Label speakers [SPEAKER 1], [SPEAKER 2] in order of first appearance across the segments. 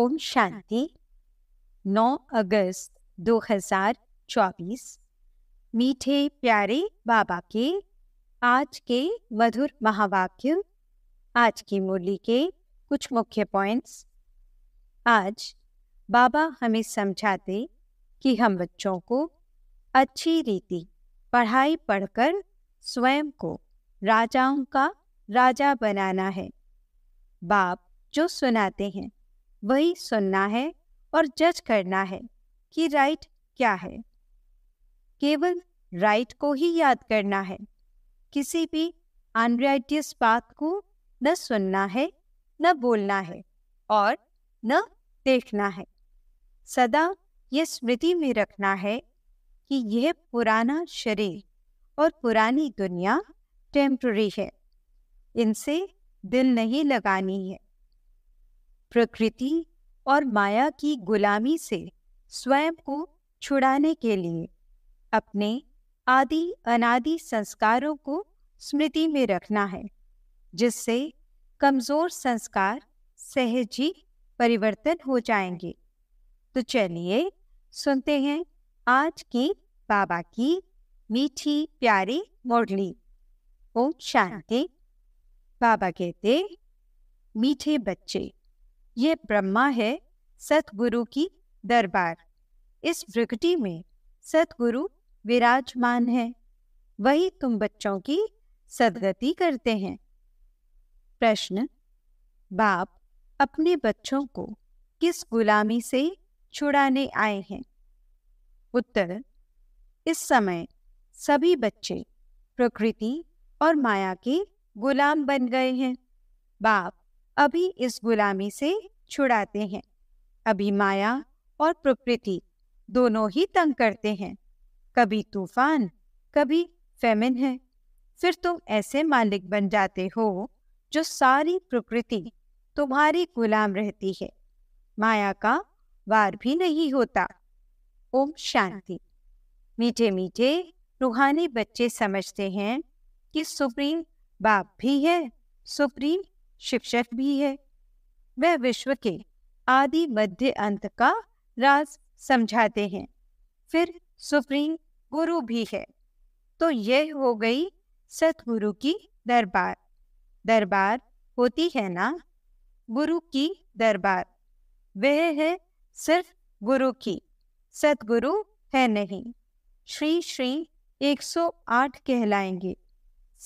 [SPEAKER 1] ओम शांति 9 अगस्त 2024 मीठे प्यारे बाबा के आज के मधुर महावाक्य आज की मुरली के कुछ मुख्य पॉइंट्स आज बाबा हमें समझाते कि हम बच्चों को अच्छी रीति पढ़ाई पढ़कर स्वयं को राजाओं का राजा बनाना है बाप जो सुनाते हैं वही सुनना है और जज करना है कि राइट क्या है केवल राइट को ही याद करना है किसी भी अनराइटियस बात को न सुनना है न बोलना है और न देखना है सदा यह स्मृति में रखना है कि यह पुराना शरीर और पुरानी दुनिया टेम्प्ररी है इनसे दिल नहीं लगानी है प्रकृति और माया की गुलामी से स्वयं को छुड़ाने के लिए अपने आदि अनादि संस्कारों को स्मृति में रखना है जिससे कमजोर संस्कार सहज ही परिवर्तन हो जाएंगे तो चलिए सुनते हैं आज की बाबा की मीठी प्यारी मोडली ओम शांति बाबा कहते मीठे बच्चे ये ब्रह्मा है सतगुरु की दरबार इस प्रकृति में सतगुरु विराजमान है वही तुम बच्चों की सदगति करते हैं प्रश्न बाप अपने बच्चों को किस गुलामी से छुड़ाने आए हैं उत्तर इस समय सभी बच्चे प्रकृति और माया के गुलाम बन गए हैं बाप अभी इस गुलामी से छुड़ाते हैं अभी माया और प्रकृति दोनों ही तंग करते हैं कभी तूफान कभी फेमिन है फिर तुम ऐसे मालिक बन जाते हो जो सारी प्रकृति तुम्हारी गुलाम रहती है माया का वार भी नहीं होता ओम शांति मीठे मीठे रूहानी बच्चे समझते हैं कि सुप्रीम बाप भी है सुप्रीम शिक्षक भी है वह विश्व के आदि मध्य अंत का राज समझाते हैं फिर सुप्रीम गुरु भी है तो यह हो गई सतगुरु की दरबार दरबार होती है ना गुरु की दरबार वह है सिर्फ गुरु की सतगुरु है नहीं श्री श्री 108 कहलाएंगे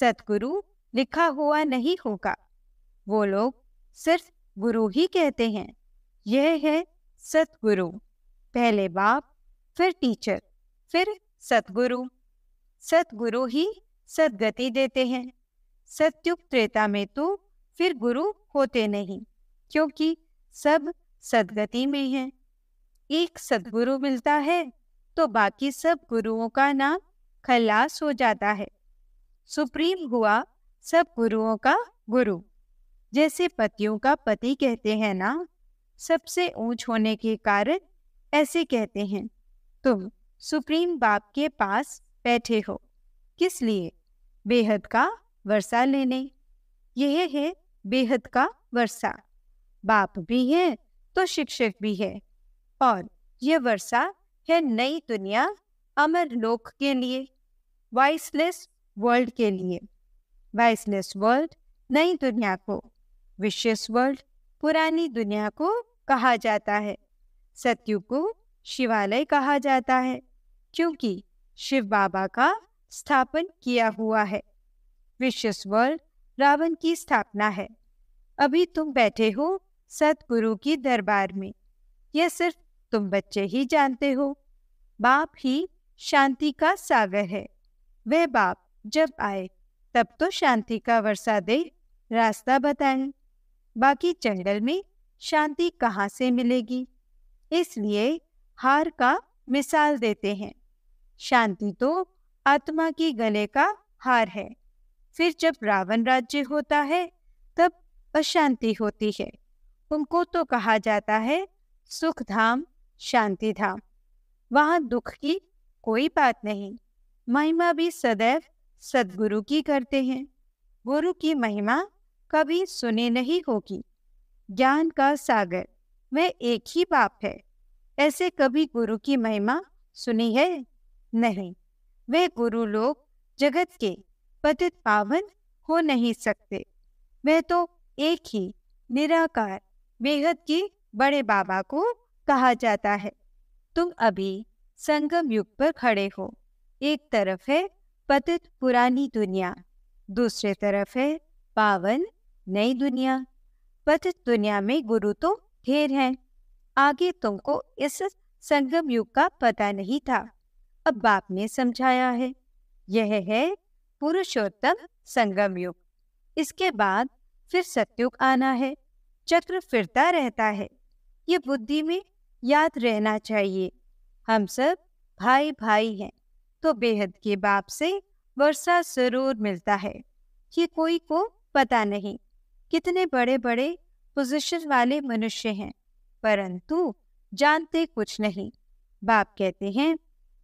[SPEAKER 1] सतगुरु लिखा हुआ नहीं होगा वो लोग सिर्फ गुरु ही कहते हैं यह है सतगुरु पहले बाप फिर टीचर फिर सतगुरु सतगुरु ही सदगति देते हैं सत्युग त्रेता में तो फिर गुरु होते नहीं क्योंकि सब सदगति में हैं एक सदगुरु मिलता है तो बाकी सब गुरुओं का नाम खलास हो जाता है सुप्रीम हुआ सब गुरुओं का गुरु जैसे पतियों का पति कहते हैं ना सबसे ऊंच होने के कारण ऐसे कहते हैं तुम सुप्रीम बाप के पास बैठे हो किस लिए बेहद का वर्षा लेने यह है बेहद का वर्षा बाप भी है तो शिक्षक भी है और यह वर्षा है नई दुनिया अमर लोक के लिए वाइसलेस वर्ल्ड के लिए वाइसलेस वर्ल्ड नई दुनिया को विशेष वर्ल्ड पुरानी दुनिया को कहा जाता है सत्यु को शिवालय कहा जाता है क्योंकि शिव बाबा का स्थापन किया हुआ है विशेष वर्ल्ड रावण की स्थापना है अभी तुम बैठे हो सतगुरु की दरबार में यह सिर्फ तुम बच्चे ही जानते हो बाप ही शांति का सागर है वह बाप जब आए तब तो शांति का वर्षा दे रास्ता बताएं बाकी जंगल में शांति कहाँ से मिलेगी इसलिए हार का मिसाल देते हैं शांति तो आत्मा की गले का हार है फिर जब रावण राज्य होता है तब अशांति होती है उनको तो कहा जाता है सुख धाम शांति धाम वहाँ दुख की कोई बात नहीं महिमा भी सदैव सदगुरु की करते हैं गुरु की महिमा कभी सुने नहीं होगी ज्ञान का सागर वह एक ही बाप है ऐसे कभी गुरु की महिमा सुनी है नहीं वे गुरु लोग जगत के पतित पावन हो नहीं सकते वे तो एक ही निराकार बेहद की बड़े बाबा को कहा जाता है तुम अभी संगम युग पर खड़े हो एक तरफ है पतित पुरानी दुनिया दूसरे तरफ है पावन नई दुनिया पथ दुनिया में गुरु तो ढेर हैं आगे तुमको इस संगम युग का पता नहीं था अब बाप ने समझाया है यह है पुरुषोत्तम संगम युग इसके बाद फिर सत्युग आना है चक्र फिरता रहता है ये बुद्धि में याद रहना चाहिए हम सब भाई भाई हैं तो बेहद के बाप से वर्षा जरूर मिलता है ये कोई को पता नहीं कितने बड़े बड़े पोजीशन वाले मनुष्य हैं परंतु जानते कुछ नहीं बाप कहते हैं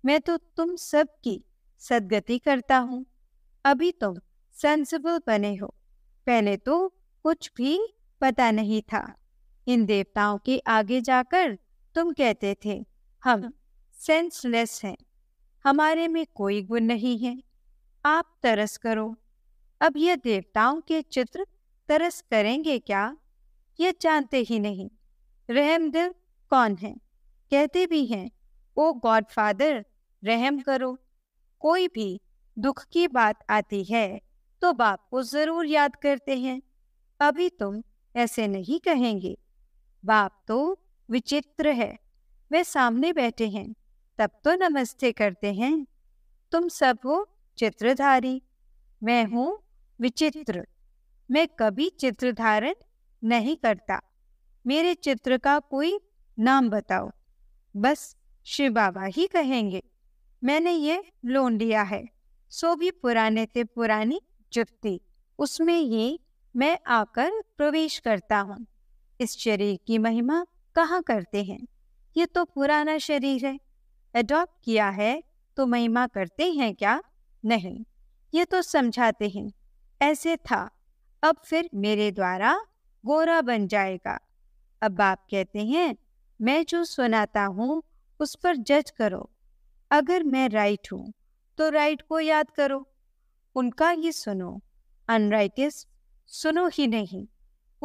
[SPEAKER 1] मैं तो तुम सब की सदगति करता हूँ अभी तुम सेंसिबल बने हो पहले तो कुछ भी पता नहीं था इन देवताओं के आगे जाकर तुम कहते थे हम सेंसलेस हैं हमारे में कोई गुण नहीं है आप तरस करो अब यह देवताओं के चित्र तरस करेंगे क्या ये जानते ही नहीं रहम दिल कौन है कहते भी हैं ओ गॉड फादर रहम करो कोई भी दुख की बात आती है तो बाप को जरूर याद करते हैं अभी तुम ऐसे नहीं कहेंगे बाप तो विचित्र है वे सामने बैठे हैं तब तो नमस्ते करते हैं तुम सब हो चित्रधारी मैं हूँ विचित्र मैं कभी चित्र धारण नहीं करता मेरे चित्र का कोई नाम बताओ बस शिव बाबा ही कहेंगे मैंने ये लोन लिया है सो भी पुराने से पुरानी जुत्ती उसमें ये मैं आकर प्रवेश करता हूँ इस शरीर की महिमा कहाँ करते हैं ये तो पुराना शरीर है एडॉप्ट किया है तो महिमा करते हैं क्या नहीं ये तो समझाते हैं ऐसे था अब फिर मेरे द्वारा गोरा बन जाएगा अब बाप कहते हैं मैं जो सुनाता हूँ उस पर जज करो अगर मैं राइट हूँ तो राइट को याद करो उनका ही सुनो अनराइटिस सुनो ही नहीं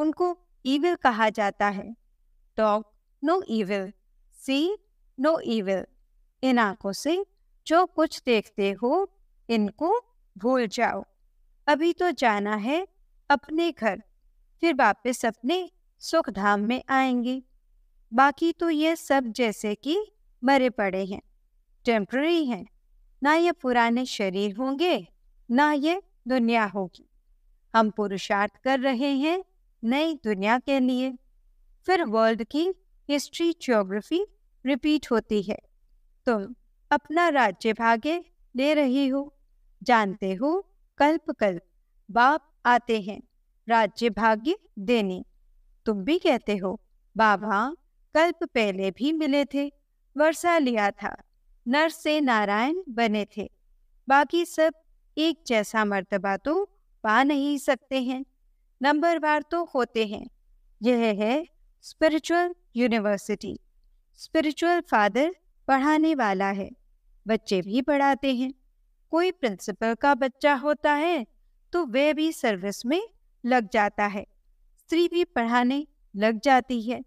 [SPEAKER 1] उनको ईविल कहा जाता है talk no evil see no evil इन आंखों से जो कुछ देखते हो इनको भूल जाओ अभी तो जाना है अपने घर फिर वापस अपने सुख धाम में आएंगे बाकी तो ये सब जैसे कि मरे पड़े हैं टेम्प्ररी हैं ना ये पुराने शरीर होंगे ना ये दुनिया होगी हम पुरुषार्थ कर रहे हैं नई दुनिया के लिए फिर वर्ल्ड की हिस्ट्री ज्योग्राफी रिपीट होती है तुम तो अपना राज्य भागे ले रही हो जानते हो कल्प कल्प बाप आते हैं राज्य भाग्य देने तुम भी कहते हो बाबा कल्प पहले भी मिले थे वर्षा लिया था नर से नारायण बने थे बाकी सब एक जैसा मर्तबा तो पा नहीं सकते हैं नंबर बार तो होते हैं यह है स्पिरिचुअल यूनिवर्सिटी स्पिरिचुअल फादर पढ़ाने वाला है बच्चे भी पढ़ाते हैं कोई प्रिंसिपल का बच्चा होता है तो वह भी सर्विस में लग जाता है स्त्री भी पढ़ाने लग जाती है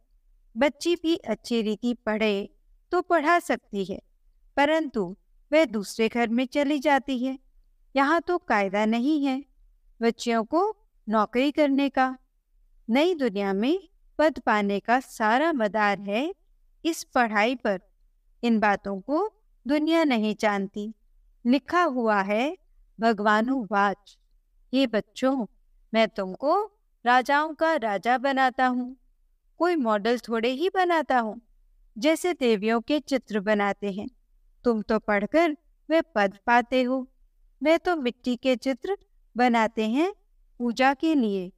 [SPEAKER 1] बच्ची भी अच्छी रीति पढ़े तो पढ़ा सकती है परंतु वह दूसरे घर में चली जाती है यहाँ तो कायदा नहीं है बच्चियों को नौकरी करने का नई दुनिया में पद पाने का सारा मदार है इस पढ़ाई पर इन बातों को दुनिया नहीं जानती लिखा हुआ है भगवानुवाच हे बच्चों मैं तुमको राजाओं का राजा बनाता हूँ कोई मॉडल थोड़े ही बनाता हूँ जैसे देवियों के चित्र बनाते हैं तुम तो पढ़कर वे पद पाते हो मैं तो मिट्टी के चित्र बनाते हैं पूजा के लिए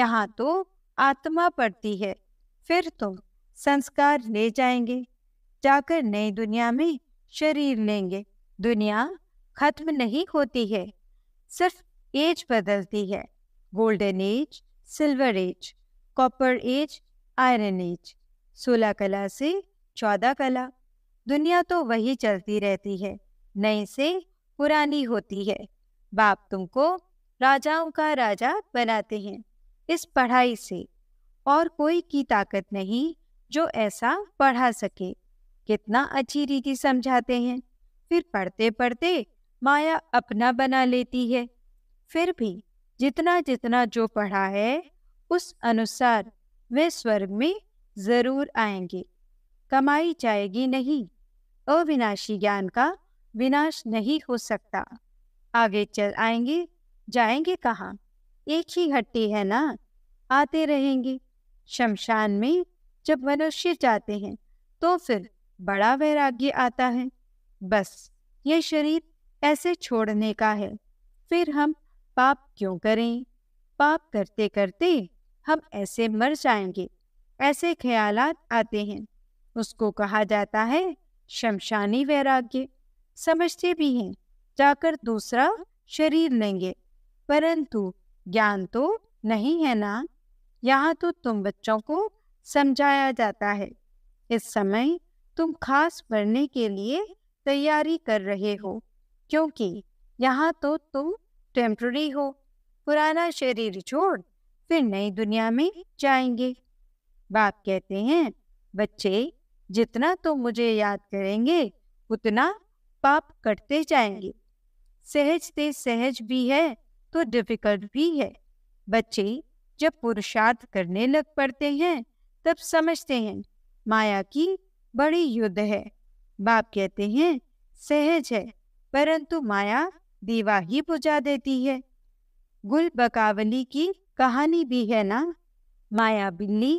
[SPEAKER 1] यहाँ तो आत्मा पड़ती है फिर तुम संस्कार ले जाएंगे जाकर नई दुनिया में शरीर लेंगे दुनिया खत्म नहीं होती है सिर्फ एज बदलती है golden age silver age copper age iron age सोलह कला से चौदह कला दुनिया तो वही चलती रहती है नई से पुरानी होती है बाप तुमको राजाओं का राजा बनाते हैं इस पढ़ाई से और कोई की ताकत नहीं जो ऐसा पढ़ा सके कितना अच्छी रीति समझाते हैं फिर पढ़ते पढ़ते माया अपना बना लेती है फिर भी जितना जितना जो पढ़ा है उस अनुसार वे स्वर्ग में जरूर आएंगे कमाई जाएगी नहीं अविनाशी ज्ञान का विनाश नहीं हो सकता आगे चल आएंगे जाएंगे कहाँ एक ही हट्टी है ना आते रहेंगे शमशान में जब मनुष्य जाते हैं तो फिर बड़ा वैराग्य आता है बस ये शरीर ऐसे छोड़ने का है फिर हम पाप क्यों करें पाप करते करते हम ऐसे मर जाएंगे ऐसे ख्याल आते हैं उसको कहा जाता है शमशानी वैराग्य समझते भी हैं जाकर दूसरा शरीर लेंगे परंतु ज्ञान तो नहीं है ना यहाँ तो तुम बच्चों को समझाया जाता है इस समय तुम खास पढ़ने के लिए तैयारी कर रहे हो क्योंकि यहाँ तो तुम टेम्प्ररी हो पुराना शरीर छोड़ फिर नई दुनिया में जाएंगे बाप कहते हैं बच्चे जितना तुम तो मुझे याद करेंगे उतना पाप कटते जाएंगे सहज सहज भी है तो डिफिकल्ट भी है बच्चे जब पुरुषार्थ करने लग पड़ते हैं तब समझते हैं माया की बड़ी युद्ध है बाप कहते हैं सहज है परंतु माया दीवा ही बुझा देती है गुल बकावली की कहानी भी है ना माया बिल्ली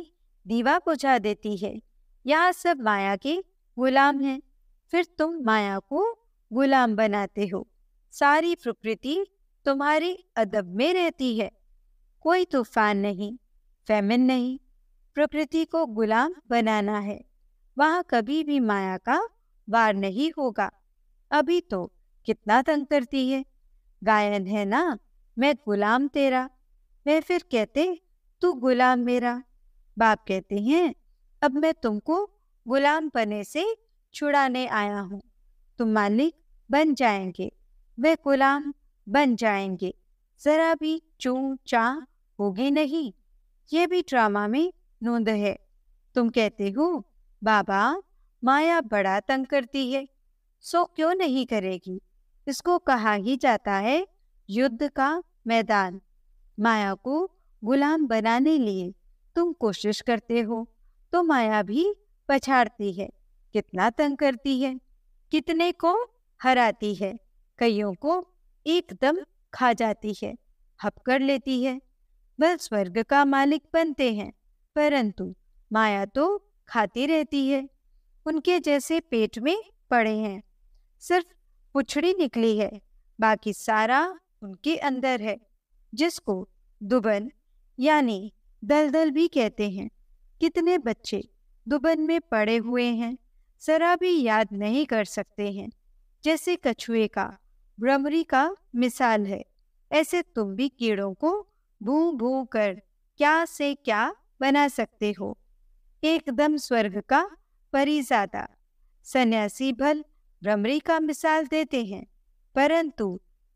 [SPEAKER 1] दीवा बुझा देती है यह सब माया के गुलाम हैं फिर तुम माया को गुलाम बनाते हो सारी प्रकृति तुम्हारे अदब में रहती है कोई तूफान नहीं फैमिन नहीं प्रकृति को गुलाम बनाना है वहाँ कभी भी माया का वार नहीं होगा अभी तो कितना तंग करती है गायन है ना मैं गुलाम तेरा वह फिर कहते तू गुलाम मेरा बाप कहते हैं अब मैं तुमको गुलाम पने से छुड़ाने आया हूँ तुम मालिक बन जाएंगे वह गुलाम बन जाएंगे जरा भी चू चा होगी नहीं ये भी ड्रामा में नूंद है तुम कहते हो बाबा माया बड़ा तंग करती है सो क्यों नहीं करेगी इसको कहा ही जाता है युद्ध का मैदान माया को गुलाम बनाने लिए तुम कोशिश करते हो तो माया भी पछाड़ती है कितना तंग करती है कितने को हराती है कईयों को एकदम खा जाती है हप कर लेती है वह स्वर्ग का मालिक बनते हैं परंतु माया तो खाती रहती है उनके जैसे पेट में पड़े हैं सिर्फ पुछड़ी निकली है बाकी सारा उनके अंदर है जिसको दुबन यानी दलदल भी कहते हैं कितने बच्चे दुबन में पड़े हुए हैं जरा भी याद नहीं कर सकते हैं जैसे कछुए का भ्रमरी का मिसाल है ऐसे तुम भी कीड़ों को भू भू कर क्या से क्या बना सकते हो एकदम स्वर्ग का परिजादा सन्यासी भल भ्रमरी का मिसाल देते हैं परंतु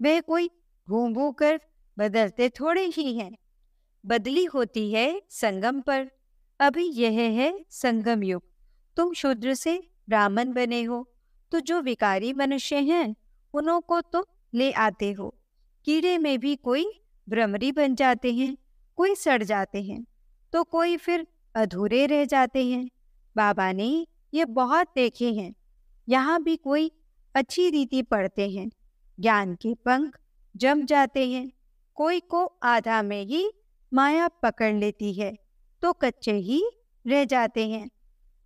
[SPEAKER 1] वे कोई घूम घूम कर बदलते थोड़े ही हैं बदली होती है संगम पर अभी यह है संगम युग तुम शूद्र से ब्राह्मण बने हो तो जो विकारी मनुष्य हैं उन्हों को तुम तो ले आते हो कीड़े में भी कोई भ्रमरी बन जाते हैं कोई सड़ जाते हैं तो कोई फिर अधूरे रह जाते हैं बाबा ने ये बहुत देखे हैं यहाँ भी कोई अच्छी रीति पढ़ते हैं ज्ञान के पंख जम जाते हैं कोई को आधा में ही माया पकड़ लेती है तो कच्चे ही रह जाते हैं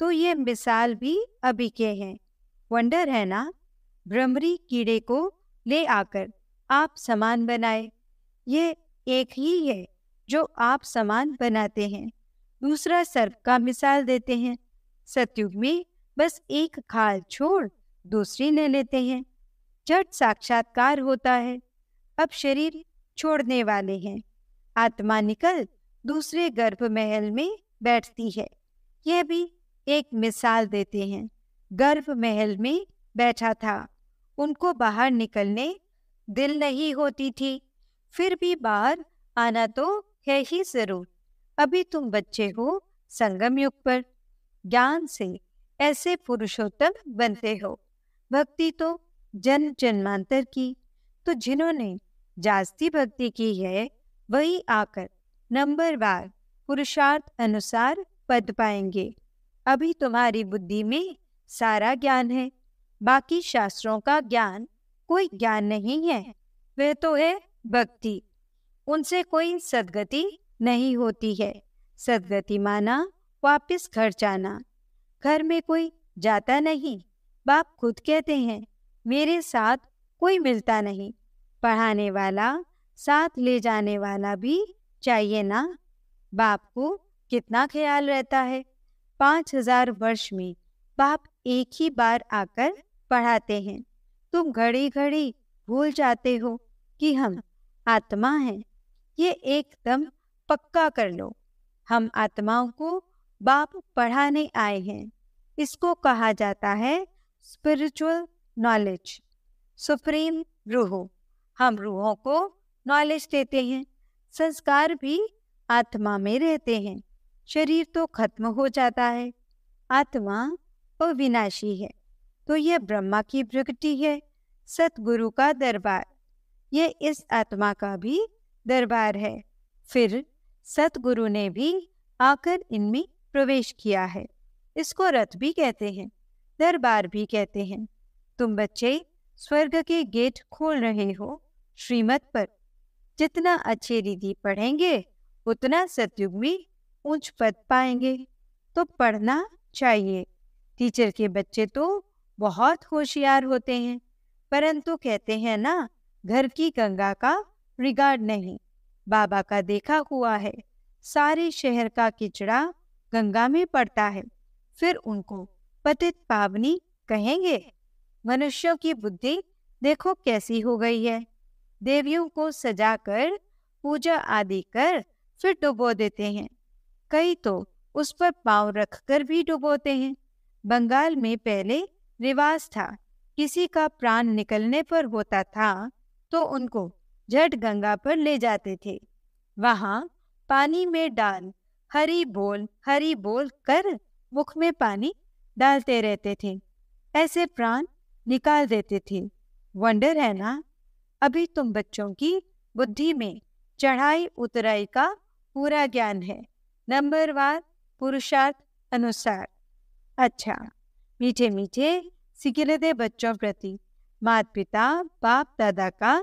[SPEAKER 1] तो ये मिसाल भी अभी के हैं वंडर है ना भ्रमरी कीड़े को ले आकर आप समान बनाए ये एक ही है जो आप समान बनाते हैं दूसरा सर्प का मिसाल देते हैं सतयुग में बस एक खाल छोड़ दूसरी ले लेते हैं झट साक्षात्कार होता है अब शरीर छोड़ने वाले हैं आत्मा निकल दूसरे गर्भ महल में बैठती है यह भी एक मिसाल देते हैं गर्भ महल में बैठा था उनको बाहर निकलने दिल नहीं होती थी फिर भी बाहर आना तो है ही जरूर अभी तुम बच्चे हो संगम युग पर ज्ञान से ऐसे पुरुषोत्तम बनते हो भक्ति तो जन्म जन्मांतर की तो जिन्होंने जास्ती भक्ति की है वही आकर नंबर बार पुरुषार्थ अनुसार पद पाएंगे अभी तुम्हारी बुद्धि में सारा ज्ञान है बाकी शास्त्रों का ज्ञान कोई ज्ञान नहीं है वह तो है भक्ति उनसे कोई सदगति नहीं होती है सदगति माना वापस घर जाना घर में कोई जाता नहीं बाप खुद कहते हैं मेरे साथ कोई मिलता नहीं पढ़ाने वाला साथ ले जाने वाला भी चाहिए ना बाप को कितना ख्याल रहता है पाँच हजार वर्ष में बाप एक ही बार आकर पढ़ाते हैं तुम घड़ी घड़ी भूल जाते हो कि हम आत्मा हैं ये एकदम पक्का कर लो हम आत्माओं को बाप पढ़ाने आए हैं इसको कहा जाता है स्पिरिचुअल नॉलेज सुप्रीम रूहो हम रूहों को नॉलेज देते हैं संस्कार भी आत्मा में रहते हैं शरीर तो खत्म हो जाता है आत्मा अविनाशी है तो यह ब्रह्मा की प्रकृति है सतगुरु का दरबार यह इस आत्मा का भी दरबार है फिर सतगुरु ने भी आकर इनमें प्रवेश किया है इसको रथ भी कहते हैं दरबार भी कहते हैं तुम बच्चे स्वर्ग के गेट खोल रहे हो श्रीमत पर जितना अच्छे रीति पढ़ेंगे उतना सतयुग में ऊंच पद पाएंगे तो पढ़ना चाहिए टीचर के बच्चे तो बहुत होशियार होते हैं परंतु कहते हैं ना घर की गंगा का रिगार्ड नहीं बाबा का देखा हुआ है सारे शहर का किचड़ा गंगा में पड़ता है फिर उनको पतित पावनी कहेंगे मनुष्यों की बुद्धि देखो कैसी हो गई है देवियों को सजा कर पूजा आदि कर फिर डुबो देते हैं कई तो उस पर पांव रखकर भी डुबोते हैं बंगाल में पहले रिवाज था किसी का प्राण निकलने पर होता था तो उनको झट गंगा पर ले जाते थे वहाँ पानी में डाल हरी बोल हरी बोल कर मुख में पानी डालते रहते थे ऐसे प्राण निकाल देते थे वंडर है ना अभी तुम बच्चों की बुद्धि में चढ़ाई उतराई का पूरा ज्ञान है नंबर वार पुरुषार्थ अनुसार अच्छा मीठे मीठे सिगरेदे बच्चों प्रति माता पिता बाप दादा का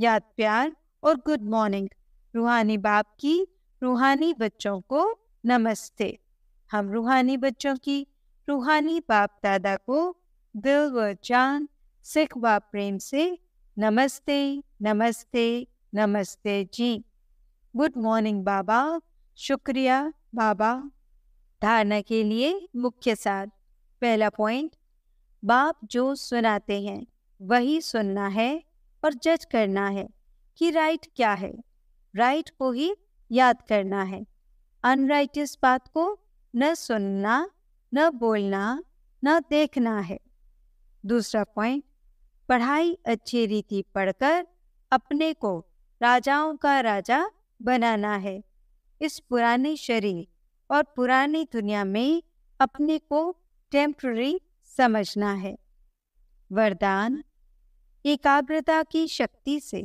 [SPEAKER 1] याद प्यार और गुड मॉर्निंग रूहानी बाप की रूहानी बच्चों को नमस्ते हम रूहानी बच्चों की रूहानी बाप दादा को दिल व जान सिख व प्रेम से नमस्ते नमस्ते नमस्ते जी गुड मॉर्निंग बाबा शुक्रिया बाबा धारणा के लिए मुख्य सार पहला पॉइंट बाप जो सुनाते हैं वही सुनना है और जज करना है कि राइट क्या है राइट को ही याद करना है अनराइटियस बात को न सुनना न बोलना न देखना है दूसरा पॉइंट पढ़ाई अच्छी रीति पढ़कर अपने को राजाओं का राजा बनाना है इस पुराने शरीर और पुरानी दुनिया में अपने को टेम्प्ररी समझना है वरदान एकाग्रता की शक्ति से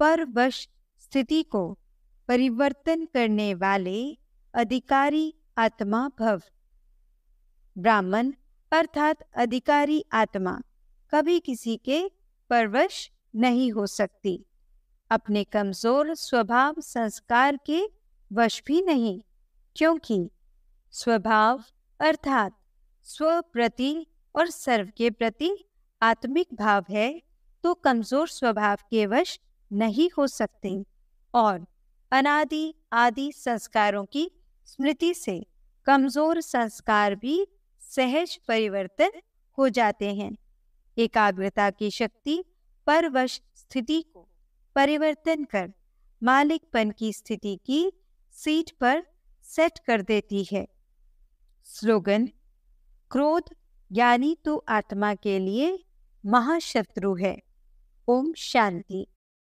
[SPEAKER 1] परवश स्थिति को परिवर्तन करने वाले अधिकारी आत्मा भव ब्राह्मण अर्थात अधिकारी आत्मा कभी किसी के परवश नहीं हो सकती अपने कमजोर स्वभाव संस्कार के वश भी नहीं क्योंकि स्वभाव अर्थात स्व प्रति और सर्व के प्रति आत्मिक भाव है तो कमजोर स्वभाव के वश नहीं हो सकते और अनादि आदि संस्कारों की स्मृति से कमजोर संस्कार भी सहज परिवर्तन हो जाते हैं एकाग्रता की शक्ति परवश स्थिति को परिवर्तन कर मालिकपन की स्थिति की सीट पर सेट कर देती है स्लोगन क्रोध ज्ञानी तो आत्मा के लिए महाशत्रु है ओम शांति